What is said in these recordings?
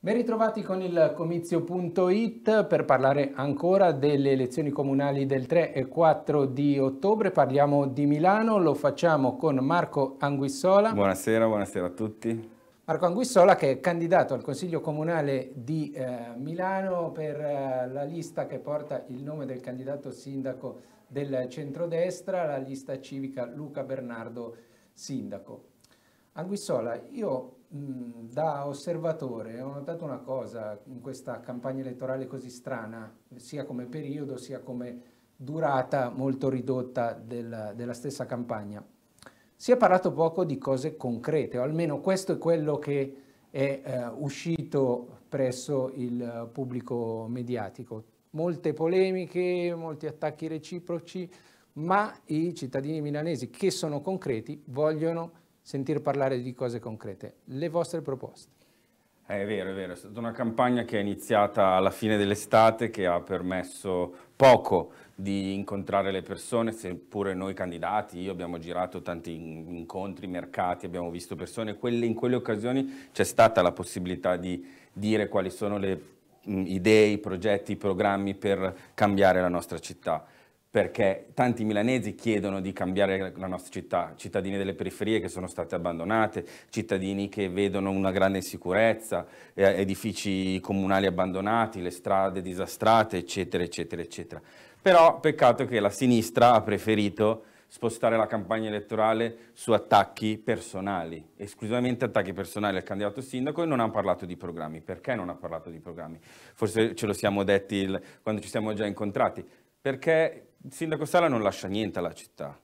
Ben ritrovati con il comizio.it per parlare ancora delle elezioni comunali del 3 e 4 di ottobre. Parliamo di Milano, lo facciamo con Marco Anguissola. Buonasera, buonasera a tutti. Marco Anguissola che è candidato al Consiglio Comunale di eh, Milano per eh, la lista che porta il nome del candidato sindaco del centrodestra, la lista civica Luca Bernardo Sindaco. Anguissola, io Mm, da osservatore ho notato una cosa in questa campagna elettorale così strana, sia come periodo sia come durata molto ridotta del, della stessa campagna. Si è parlato poco di cose concrete, o almeno questo è quello che è eh, uscito presso il eh, pubblico mediatico. Molte polemiche, molti attacchi reciproci, ma i cittadini milanesi che sono concreti vogliono sentire parlare di cose concrete, le vostre proposte. Eh, è vero, è vero, è stata una campagna che è iniziata alla fine dell'estate che ha permesso poco di incontrare le persone, seppure noi candidati, io abbiamo girato tanti incontri, mercati, abbiamo visto persone, quelle, in quelle occasioni c'è stata la possibilità di dire quali sono le idee, i progetti, i programmi per cambiare la nostra città perché tanti milanesi chiedono di cambiare la nostra città, cittadini delle periferie che sono state abbandonate, cittadini che vedono una grande insicurezza, eh, edifici comunali abbandonati, le strade disastrate, eccetera, eccetera, eccetera. Però peccato che la sinistra ha preferito spostare la campagna elettorale su attacchi personali, esclusivamente attacchi personali al candidato sindaco e non ha parlato di programmi. Perché non ha parlato di programmi? Forse ce lo siamo detti il, quando ci siamo già incontrati perché il sindaco Sala non lascia niente alla città,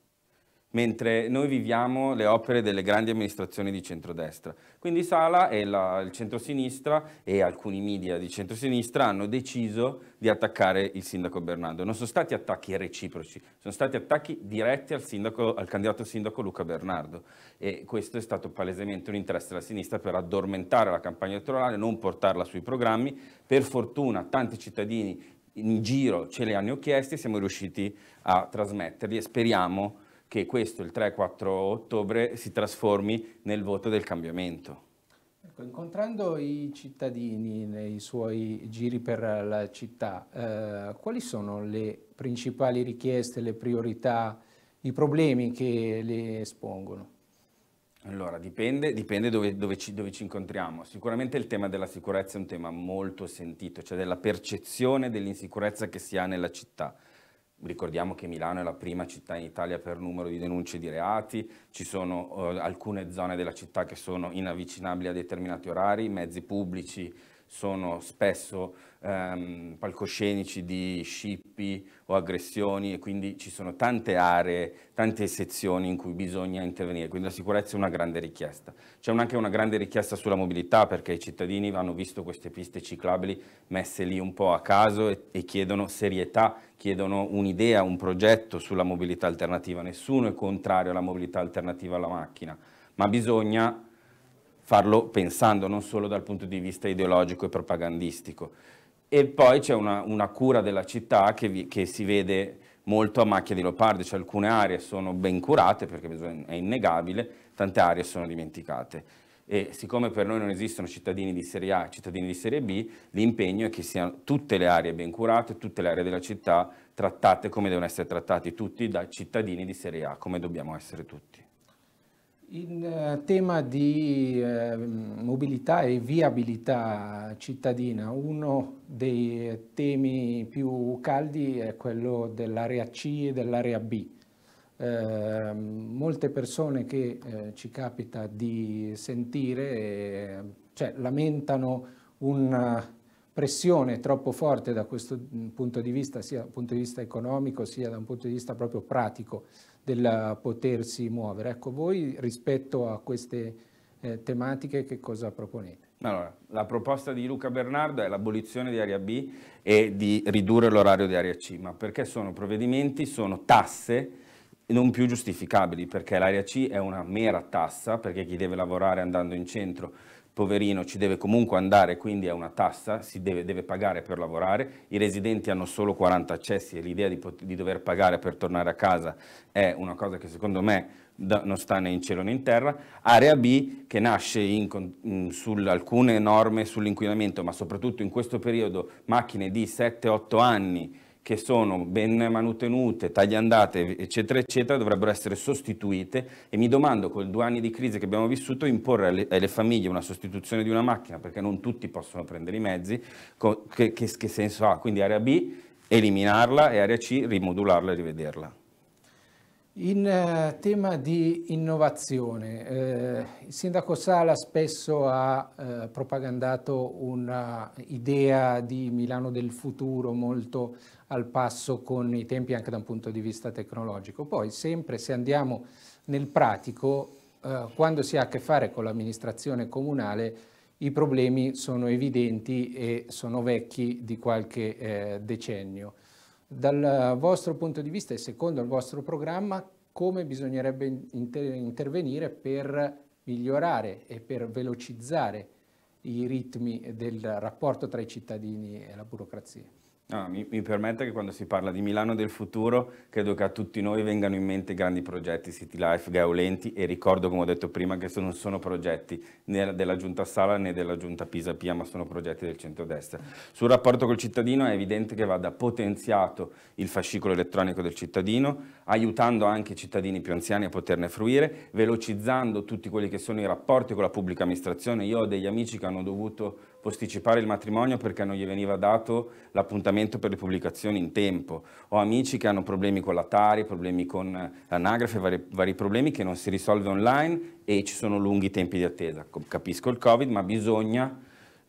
mentre noi viviamo le opere delle grandi amministrazioni di centrodestra. Quindi Sala e la, il centrosinistra e alcuni media di centrosinistra hanno deciso di attaccare il sindaco Bernardo. Non sono stati attacchi reciproci, sono stati attacchi diretti al, sindaco, al candidato sindaco Luca Bernardo e questo è stato palesemente un interesse della sinistra per addormentare la campagna elettorale, non portarla sui programmi. Per fortuna tanti cittadini in giro ce le hanno chieste e siamo riusciti a trasmetterli e speriamo che questo il 3-4 ottobre si trasformi nel voto del cambiamento. Ecco, incontrando i cittadini nei suoi giri per la città, eh, quali sono le principali richieste, le priorità, i problemi che le espongono? Allora, dipende, dipende dove, dove, ci, dove, ci, incontriamo. Sicuramente il tema della sicurezza è un tema molto sentito, cioè della percezione dell'insicurezza che si ha nella città. Ricordiamo che Milano è la prima città in Italia per numero di denunce di reati, ci sono eh, alcune zone della città che sono inavvicinabili a determinati orari, mezzi pubblici sono spesso ehm, palcoscenici di scippi o aggressioni e quindi ci sono tante aree, tante sezioni in cui bisogna intervenire, quindi la sicurezza è una grande richiesta. C'è anche una grande richiesta sulla mobilità perché i cittadini hanno visto queste piste ciclabili messe lì un po' a caso e, e chiedono serietà, chiedono un'idea, un progetto sulla mobilità alternativa. Nessuno è contrario alla mobilità alternativa alla macchina, ma bisogna farlo pensando non solo dal punto di vista ideologico e propagandistico. E poi c'è una, una cura della città che, vi, che, si vede molto a macchia di leopardo, cioè alcune aree sono ben curate perché è innegabile, tante aree sono dimenticate. E siccome per noi non esistono cittadini di serie A e cittadini di serie B, l'impegno è che siano tutte le aree ben curate, tutte le aree della città trattate come devono essere trattati tutti da cittadini di serie A, come dobbiamo essere tutti. In eh, tema di eh, mobilità e viabilità cittadina, uno dei eh, temi più caldi è quello dell'area C e dell'area B. Eh, molte persone che eh, ci capita di sentire eh, cioè, lamentano un pressione troppo forte da questo mm, punto di vista, sia dal punto di vista economico, sia da un punto di vista proprio pratico del eh, potersi muovere. Ecco, voi rispetto a queste eh, tematiche che cosa proponete? Allora, la proposta di Luca Bernardo è l'abolizione di area B e di ridurre l'orario di area C, ma perché sono provvedimenti, sono tasse non più giustificabili, perché l'area C è una mera tassa, perché chi deve lavorare andando in centro poverino ci deve comunque andare, quindi è una tassa, si deve, deve pagare per lavorare, i residenti hanno solo 40 accessi e l'idea di, di, dover pagare per tornare a casa è una cosa che secondo me da, non sta né in cielo né in terra, area B che nasce in, mm, su alcune norme sull'inquinamento, ma soprattutto in questo periodo macchine di 7-8 anni che sono ben manutenute, tagliandate, eccetera, eccetera, dovrebbero essere sostituite e mi domando, con due anni di crisi che abbiamo vissuto, imporre alle, alle famiglie una sostituzione di una macchina, perché non tutti possono prendere i mezzi, co- che, che, che senso ha? Quindi area B, eliminarla e area C, rimodularla e rivederla. In eh, tema di innovazione, eh, il sindaco Sala spesso ha eh, propagandato un'idea di Milano del futuro molto al passo con i tempi anche da un punto di vista tecnologico. Poi sempre se andiamo nel pratico, eh, quando si ha a che fare con l'amministrazione comunale, i problemi sono evidenti e sono vecchi di qualche eh, decennio. Dal vostro punto di vista e secondo il vostro programma, come bisognerebbe inter intervenire per migliorare e per velocizzare i ritmi del rapporto tra i cittadini e la burocrazia? Ah, mi, mi permetta che quando si parla di Milano del futuro, credo che a tutti noi vengano in mente grandi progetti, City Life, Gaulenti e ricordo, come ho detto prima, che non sono progetti né della Giunta Sala né della Giunta Pisa Pia, ma sono progetti del centrodestra. Sul rapporto col cittadino è evidente che vada potenziato il fascicolo elettronico del cittadino, aiutando anche i cittadini più anziani a poterne fruire, velocizzando tutti quelli che sono i rapporti con la pubblica amministrazione. Io ho degli amici che hanno dovuto posticipare il matrimonio perché non gli veniva dato l'appuntamento per le pubblicazioni in tempo. Ho amici che hanno problemi con la Tari, problemi con eh, l'anagrafe, vari, vari problemi che non si risolve online e ci sono lunghi tempi di attesa. Capisco il Covid, ma bisogna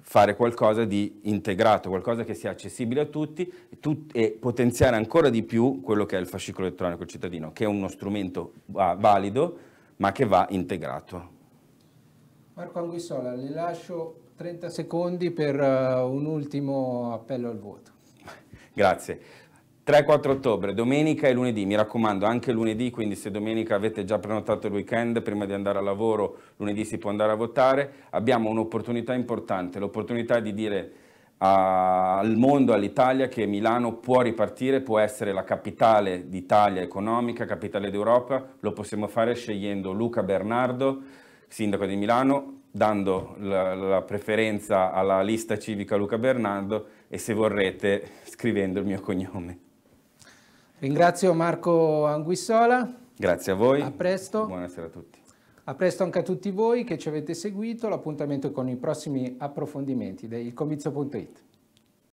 fare qualcosa di integrato, qualcosa che sia accessibile a tutti e potenziare ancora di più quello che è il fascicolo elettronico cittadino, che è uno strumento valido ma che va integrato. Marco Anguissola, le lascio 30 secondi per uh, un ultimo appello al voto. Grazie. 3-4 ottobre, domenica e lunedì, mi raccomando anche lunedì, quindi se domenica avete già prenotato il weekend, prima di andare al lavoro, lunedì si può andare a votare, abbiamo un'opportunità importante, l'opportunità di dire a, al mondo, all'Italia, che Milano può ripartire, può essere la capitale d'Italia economica, capitale d'Europa, lo possiamo fare scegliendo Luca Bernardo, sindaco di Milano, dando la, la, preferenza alla lista civica Luca Bernardo e se vorrete scrivendo il mio cognome. Ringrazio Marco Anguissola. Grazie a voi. A presto. Buonasera a tutti. A presto anche a tutti voi che ci avete seguito. L'appuntamento con i prossimi approfondimenti del comizio.it.